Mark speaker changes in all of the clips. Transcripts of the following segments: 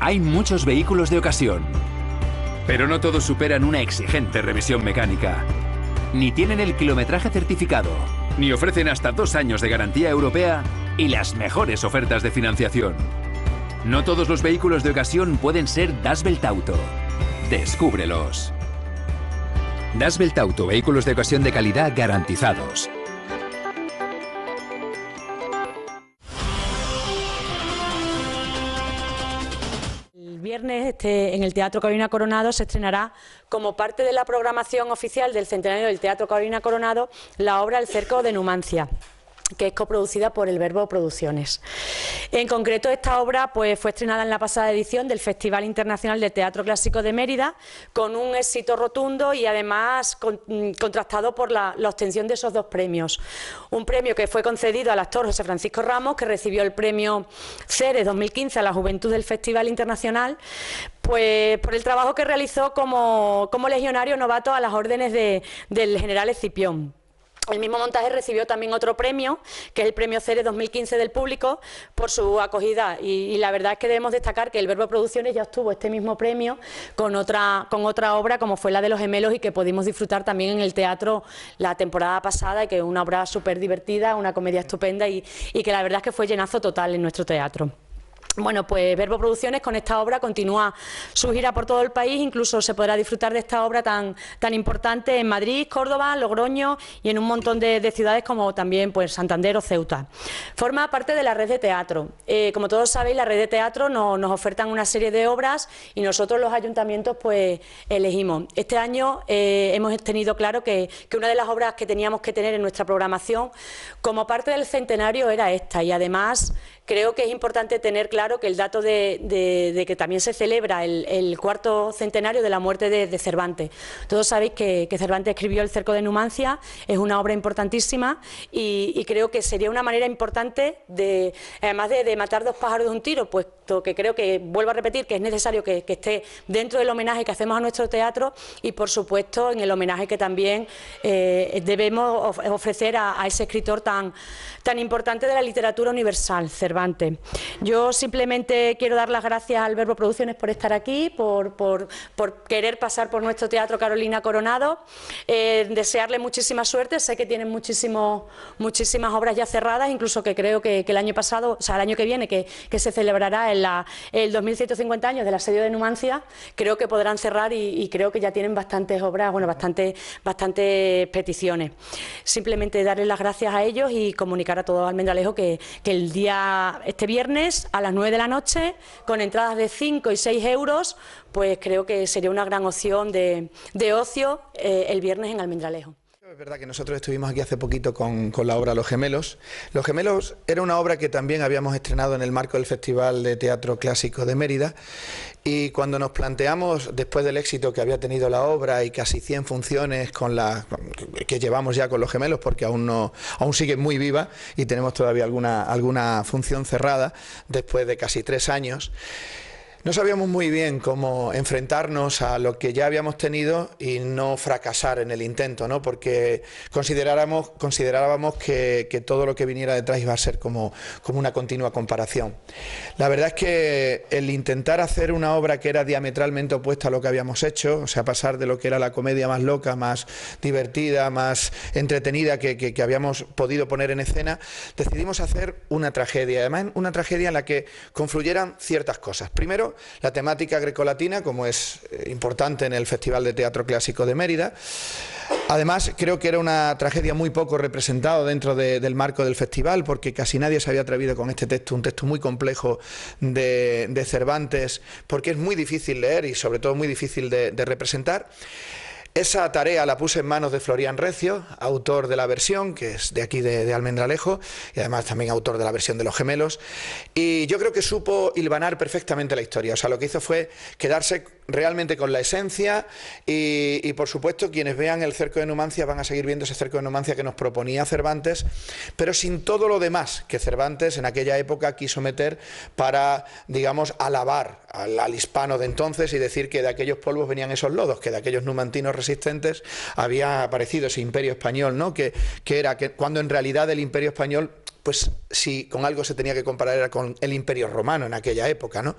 Speaker 1: hay muchos vehículos de ocasión. Pero no todos superan una exigente revisión mecánica. Ni tienen el kilometraje certificado, ni ofrecen hasta dos años de garantía europea y las mejores ofertas de financiación. No todos los vehículos de ocasión pueden ser Das Auto. Descúbrelos. Das Auto, vehículos de ocasión de calidad garantizados.
Speaker 2: viernes este, en el Teatro Carolina Coronado se estrenará como parte de la programación oficial del centenario del Teatro Carolina Coronado la obra El Cerco de Numancia que es coproducida por el Verbo Producciones. En concreto, esta obra pues, fue estrenada en la pasada edición del Festival Internacional de Teatro Clásico de Mérida, con un éxito rotundo y además mm, contrastado por la, obtención de esos dos premios. Un premio que fue concedido al actor José Francisco Ramos, que recibió el premio Ceres 2015 a la Juventud del Festival Internacional, pues por el trabajo que realizó como, legionario novato a las órdenes del general Escipión. El mismo montaje recibió también otro premio, que es el Premio Cere 2015 del público, por su acogida. Y, la verdad es que debemos destacar que el Verbo Producciones ya obtuvo este mismo premio con otra, con otra obra, como fue la de los gemelos, y que pudimos disfrutar también en el teatro la temporada pasada, y que es una obra súper divertida, una comedia estupenda, y, y que la verdad es que fue llenazo total en nuestro teatro. Bueno, pues Verbo Producciones con esta obra continúa su gira por todo el país, incluso se podrá disfrutar de esta obra tan, tan importante en Madrid, Córdoba, Logroño y en un montón de, ciudades como también pues, Santander o Ceuta. Forma parte de la red de teatro. Eh, como todos sabéis, la red de teatro nos ofertan una serie de obras y nosotros los ayuntamientos pues elegimos. Este año eh, hemos tenido claro que, que una de las obras que teníamos que tener en nuestra programación como parte del centenario era esta y además creo que es importante tener claro que el dato de, que también se celebra el, cuarto centenario de la muerte de, Cervantes. Todos sabéis que, Cervantes escribió El cerco de Numancia, es una obra importantísima y, creo que sería una manera importante de, además de, matar dos pájaros de un tiro, puesto que creo que, vuelvo a repetir, que es necesario que, esté dentro del homenaje que hacemos a nuestro teatro y, por supuesto, en el homenaje que también eh, debemos ofrecer a, ese escritor tan, tan importante de la literatura universal, Cervantes. Yo simplemente quiero dar las gracias al Verbo Producciones por estar aquí, por, querer pasar por nuestro teatro Carolina Coronado, eh, desearle muchísima suerte, sé que tienen muchísimo, muchísimas obras ya cerradas, incluso que creo que, el año pasado, o sea, el año que viene, que, se celebrará el 2150 años del asedio de Numancia, creo que podrán cerrar y, creo que ya tienen bastantes obras, bueno, bastantes bastantes peticiones. Simplemente darles las gracias a ellos y comunicar a todo Almendralejo que el día este viernes a las 9 de la noche con entradas de 5 y 6 euros, pues creo que sería una gran opción de, ocio eh, el viernes en Almendralejo.
Speaker 1: Es verdad que nosotros estuvimos aquí hace poquito con, con, la obra Los Gemelos. Los Gemelos era una obra que también habíamos estrenado en el marco del Festival de Teatro Clásico de Mérida y cuando nos planteamos, después del éxito que había tenido la obra y casi 100 funciones con que llevamos ya con los gemelos, porque aún, no, aún sigue muy viva y tenemos todavía alguna función cerrada después de casi tres años, no sabíamos muy bien cómo enfrentarnos a lo que ya habíamos tenido y no fracasar en el intento, ¿no? porque consideráramos, considerábamos que, todo lo que viniera detrás iba a ser como, como una continua comparación. La verdad es que el intentar hacer una obra que era diametralmente opuesta a lo que habíamos hecho, o sea, pasar de lo que era la comedia más loca, más divertida, más entretenida que, habíamos podido poner en escena, decidimos hacer una tragedia, además una tragedia en la que confluyeran ciertas cosas. Primero, la temática grecolatina, como es eh, importante en el Festival de Teatro Clásico de Mérida. Además, creo que era una tragedia muy poco representada dentro del marco del festival, porque casi nadie se había atrevido con este texto, un texto muy complejo de, Cervantes, porque es muy difícil leer y sobre todo muy difícil de representar. Esa tarea la puse en manos de Florian Recio, autor de la versión, que es de aquí de, Almendralejo, y además también autor de la versión de Los Gemelos. Y yo creo que supo hilvanar perfectamente la historia. O sea, lo que hizo fue quedarse realmente con la esencia y, y por supuesto quienes vean el cerco de Numancia van a seguir viendo ese cerco de Numancia que nos proponía Cervantes, pero sin todo lo demás que Cervantes en aquella época quiso meter para, digamos, alabar al, hispano de entonces y decir que de aquellos polvos venían esos lodos, que de aquellos numantinos resistentes había aparecido ese imperio español, ¿no? Que, que era que cuando en realidad el imperio español pues si con algo se tenía que comparar era con el Imperio Romano en aquella época, ¿no?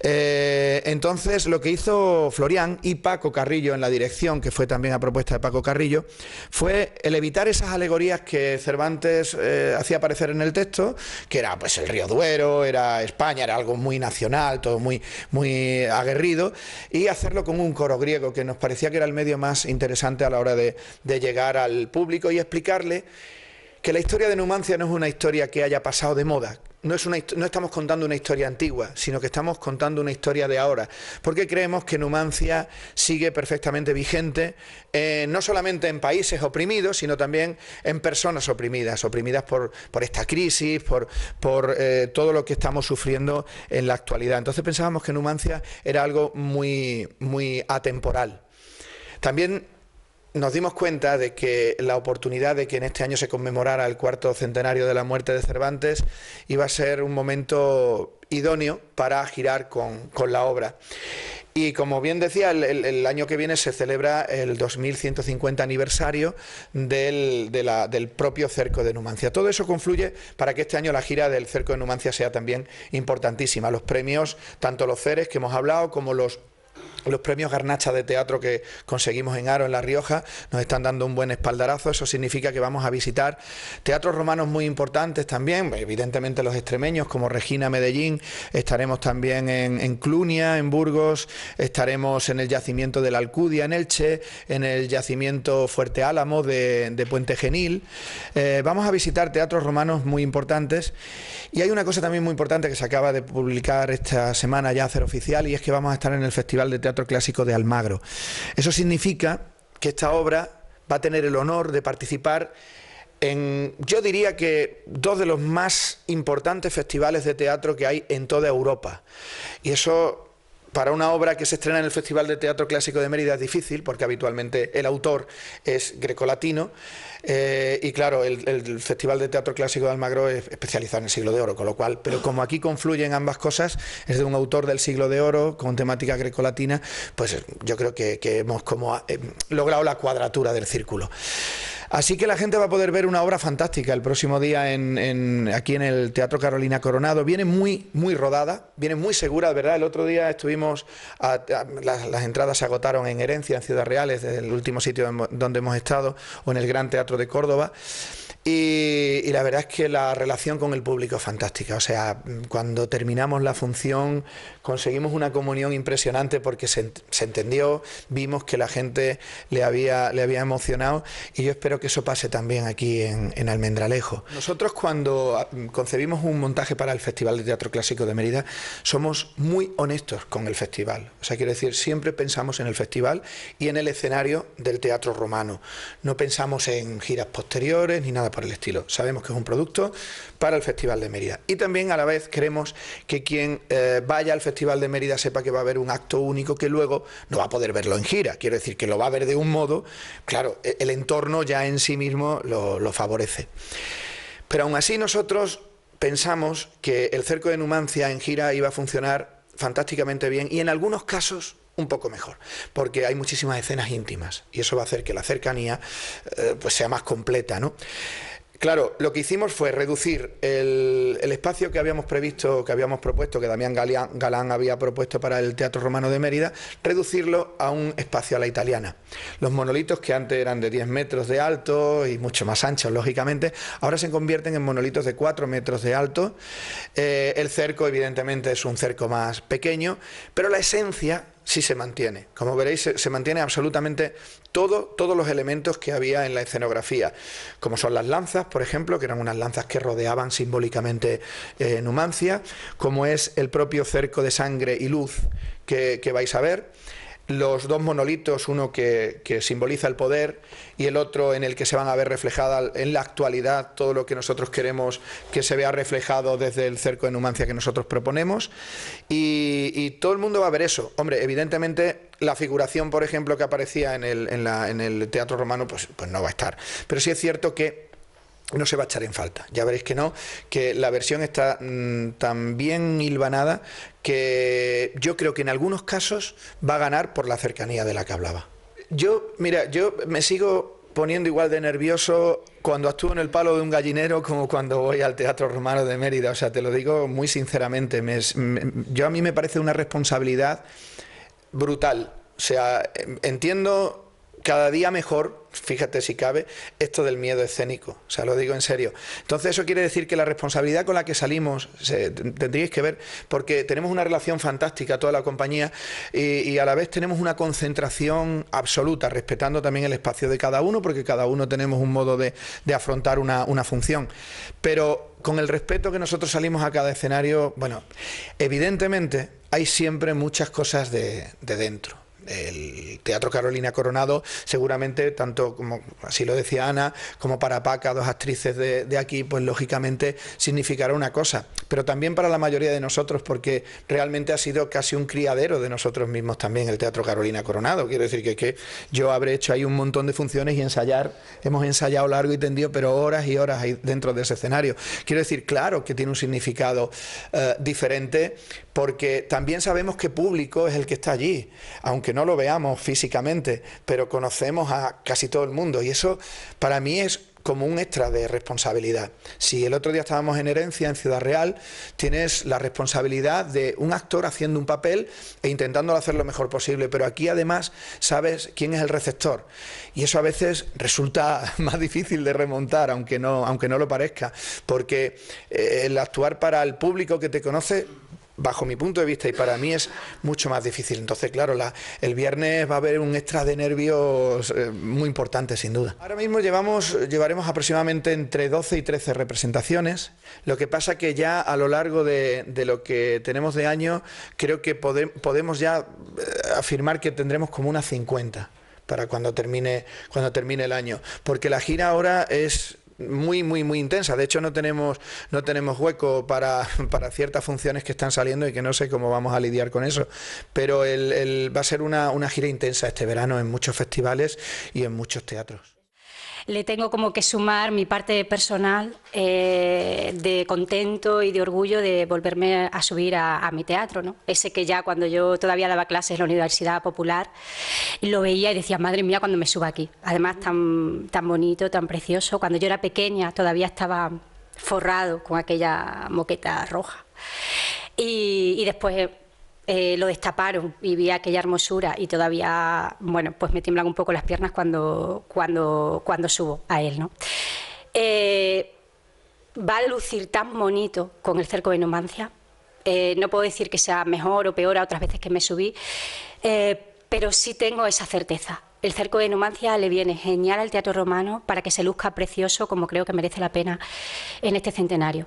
Speaker 1: Eh, entonces lo que hizo Florián y Paco Carrillo en la dirección, que fue también a propuesta de Paco Carrillo, fue el evitar esas alegorías que Cervantes eh, hacía aparecer en el texto, que era pues el río Duero, era España, era algo muy nacional, todo muy, muy aguerrido, y hacerlo con un coro griego, que nos parecía que era el medio más interesante a la hora de llegar al público y explicarle que la historia de Numancia no es una historia que haya pasado de moda. No, es una, no estamos contando una historia antigua, sino que estamos contando una historia de ahora, porque creemos que Numancia sigue perfectamente vigente, eh, no solamente en países oprimidos, sino también en personas oprimidas, oprimidas por, por esta crisis, por, por eh, todo lo que estamos sufriendo en la actualidad. Entonces pensábamos que Numancia era algo muy, muy atemporal. También nos dimos cuenta de que la oportunidad de que en este año se conmemorara el cuarto centenario de la muerte de Cervantes iba a ser un momento idóneo para girar con, la obra. Y como bien decía, el, año que viene se celebra el 2150 aniversario del, de del, propio Cerco de Numancia. Todo eso confluye para que este año la gira del Cerco de Numancia sea también importantísima. Los premios, tanto los CERES que hemos hablado como los los premios Garnacha de teatro que conseguimos en Aro, en La Rioja, nos están dando un buen espaldarazo. Eso significa que vamos a visitar teatros romanos muy importantes también, evidentemente los extremeños, como Regina Medellín. Estaremos también en, Clunia, en Burgos, estaremos en el yacimiento de la Alcudia, en Elche, en el yacimiento Fuerte Álamo de, Puente Genil. Eh, vamos a visitar teatros romanos muy importantes. Y hay una cosa también muy importante que se acaba de publicar esta semana ya hacer oficial, y es que vamos a estar en el Festival de Teatro Clásico de Almagro. Eso significa que esta obra va a tener el honor de participar en, yo diría que dos de los más importantes festivales de teatro que hay en toda Europa. Y eso para una obra que se estrena en el Festival de Teatro Clásico de Mérida es difícil, porque habitualmente el autor es grecolatino, eh, y claro, el, Festival de Teatro Clásico de Almagro es especializado en el siglo de oro, con lo cual, pero como aquí confluyen ambas cosas, es de un autor del siglo de oro con temática grecolatina, pues yo creo que, hemos como, eh, logrado la cuadratura del círculo. Así que la gente va a poder ver una obra fantástica el próximo día en, aquí en el Teatro Carolina Coronado. Viene muy, muy rodada, viene muy segura, ¿verdad? El otro día estuvimos, las, las, entradas se agotaron en Herencia, en Ciudad Real, es el último sitio donde hemos estado, o en el Gran Teatro de Córdoba. Y, la verdad es que la relación con el público es fantástica. O sea, cuando terminamos la función conseguimos una comunión impresionante porque se, entendió, vimos que la gente le había, le había emocionado y yo espero que eso pase también aquí en, en Almendralejo. Nosotros cuando ah, concebimos un montaje para el Festival de Teatro Clásico de Mérida somos muy honestos con el festival. O sea, quiero decir, siempre pensamos en el festival y en el escenario del teatro romano. No pensamos en giras posteriores ni nada por el estilo. Sabemos que es un producto para el Festival de Mérida. Y también a la vez queremos que quien eh, vaya al Festival de Mérida sepa que va a haber un acto único que luego no va a poder verlo en gira. Quiero decir que lo va a ver de un modo, claro, e-, el entorno ya en sí mismo lo, favorece. Pero aún así nosotros pensamos que el cerco de Numancia en gira iba a funcionar fantásticamente bien y en algunos casos un poco mejor, porque hay muchísimas escenas íntimas y eso va a hacer que la cercanía eh, pues sea más completa, ¿no? Claro, lo que hicimos fue reducir el, espacio que habíamos previsto, que habíamos propuesto, que Damián Galán había propuesto para el Teatro Romano de Mérida, reducirlo a un espacio a la italiana. Los monolitos que antes eran de 10 metros de alto y mucho más anchos, lógicamente, ahora se convierten en monolitos de 4 metros de alto. Eh, el cerco, evidentemente, es un cerco más pequeño, pero la esencia sí se mantiene. Como veréis, se mantiene absolutamente todos los elementos que había en la escenografía, como son las lanzas, por ejemplo, que eran unas lanzas que rodeaban simbólicamente eh, Numancia, como es el propio cerco de sangre y luz que vais a ver los dos monolitos, uno que, simboliza el poder y el otro en el que se van a ver reflejada en la actualidad todo lo que nosotros queremos que se vea reflejado desde el cerco de Numancia que nosotros proponemos. Y, todo el mundo va a ver eso. Hombre, evidentemente la figuración, por ejemplo, que aparecía en el, en el teatro romano, pues, pues no va a estar. Pero sí es cierto que no se va a echar en falta. Ya veréis que no, que la versión está mm, tan bien hilvanada que yo creo que en algunos casos va a ganar por la cercanía de la que hablaba. Yo, mira, yo me sigo poniendo igual de nervioso cuando actúo en el palo de un gallinero como cuando voy al Teatro Romano de Mérida. O sea, te lo digo muy sinceramente. yo a mí me parece una responsabilidad brutal. O sea, em, entiendo cada día mejor, fíjate si cabe, esto del miedo escénico. O sea, lo digo en serio. Entonces eso quiere decir que la responsabilidad con la que salimos se, tendríais que ver, porque tenemos una relación fantástica, toda la compañía, y, a la vez tenemos una concentración absoluta, respetando también el espacio de cada uno, porque cada uno tenemos un modo de, afrontar una, función. Pero con el respeto que nosotros salimos a cada escenario, bueno, evidentemente hay siempre muchas cosas de dentro el Teatro Carolina Coronado, seguramente, tanto como así lo decía Ana, como para Paca, dos actrices de, aquí, pues lógicamente significará una cosa, pero también para la mayoría de nosotros, porque realmente ha sido casi un criadero de nosotros mismos también el Teatro Carolina Coronado. Quiero decir que, que yo habré hecho ahí un montón de funciones y ensayar, hemos ensayado largo y tendido, pero horas y horas ahí dentro de ese escenario. Quiero decir, claro que tiene un significado eh, diferente porque también sabemos que público es el que está allí, aunque no lo veamos físicamente, pero conocemos a casi todo el mundo y eso para mí es como un extra de responsabilidad. Si el otro día estábamos en Herencia, en Ciudad Real, tienes la responsabilidad de un actor haciendo un papel e intentándolo hacer lo mejor posible, pero aquí además sabes quién es el receptor y eso a veces resulta más difícil de remontar, aunque no, aunque no lo parezca, porque eh, el actuar para el público que te conoce bajo mi punto de vista y para mí es mucho más difícil. Entonces, claro, la, el viernes va a haber un extra de nervios eh, muy importante, sin duda. Ahora mismo llevamos, llevaremos aproximadamente entre 12 y 13 representaciones. Lo que pasa que ya a lo largo de, lo que tenemos de año, creo que podemos ya eh, afirmar que tendremos como unas 50 para cuando termine, cuando termine el año. Porque la gira ahora es muy, muy, muy intensa. De hecho, no tenemos, no tenemos hueco para, para ciertas funciones que están saliendo y que no sé cómo vamos a lidiar con eso. Pero el, va a ser una, una gira intensa este verano en muchos festivales y en muchos teatros
Speaker 3: le tengo como que sumar mi parte personal eh, de contento y de orgullo de volverme a subir a, mi teatro, ¿no? Ese que ya cuando yo todavía daba clases en la Universidad Popular, lo veía y decía, madre mía, cuando me suba aquí. Además, tan, tan bonito, tan precioso. Cuando yo era pequeña todavía estaba forrado con aquella moqueta roja. y después eh, lo destaparon y vi aquella hermosura y todavía, bueno, pues me tiemblan un poco las piernas cuando, subo a él, ¿no? Eh, va a lucir tan bonito con el cerco de Numancia. Eh, no puedo decir que sea mejor o peor a otras veces que me subí, pero sí tengo esa certeza. El cerco de Numancia le viene genial al teatro romano para que se luzca precioso, como creo que merece la pena en este centenario.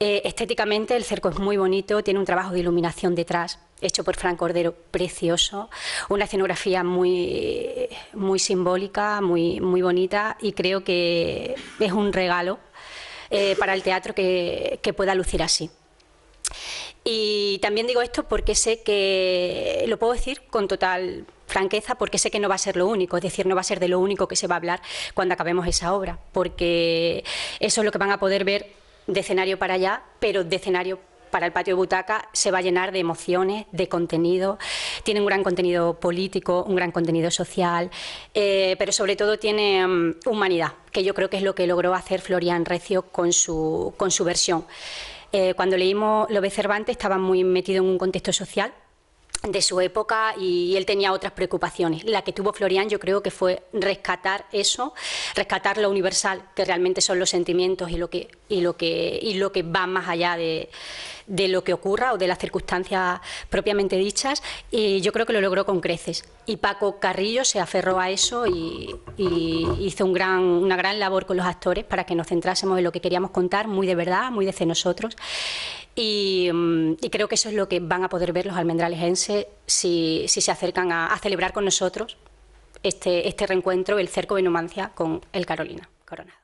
Speaker 3: estéticamente, el cerco es muy bonito, tiene un trabajo de iluminación detrás hecho por Fran Cordero, precioso, una escenografía muy, muy simbólica, muy, muy bonita y creo que es un regalo eh, para el teatro que, que pueda lucir así. Y también digo esto porque sé que, lo puedo decir con total franqueza, porque sé que no va a ser lo único, es decir, no va a ser de lo único que se va a hablar cuando acabemos esa obra, porque eso es lo que van a poder ver de escenario para allá, pero de escenario para el patio de butaca se va a llenar de emociones, de contenido. Tiene un gran contenido político, un gran contenido social, eh, pero sobre todo tiene mm, humanidad, que yo creo que es lo que logró hacer Florian Recio con su, con su versión. Eh, cuando leímos de Cervantes estaba muy metido en un contexto social de su época y él tenía otras preocupaciones. La que tuvo Florian yo creo que fue rescatar eso, rescatar lo universal, que realmente son los sentimientos y lo que, lo que, y lo que va más allá de, de lo que ocurra o de las circunstancias propiamente dichas y yo creo que lo logró con creces. Y Paco Carrillo se aferró a eso y, hizo una gran labor con los actores para que nos centrásemos en lo que queríamos contar, muy de verdad, muy desde nosotros. Y, mm, creo que eso es lo que van a poder ver los almendralesenses si, si se acercan a, celebrar con nosotros este, este reencuentro, el cerco de Numancia con el Carolina Coronado.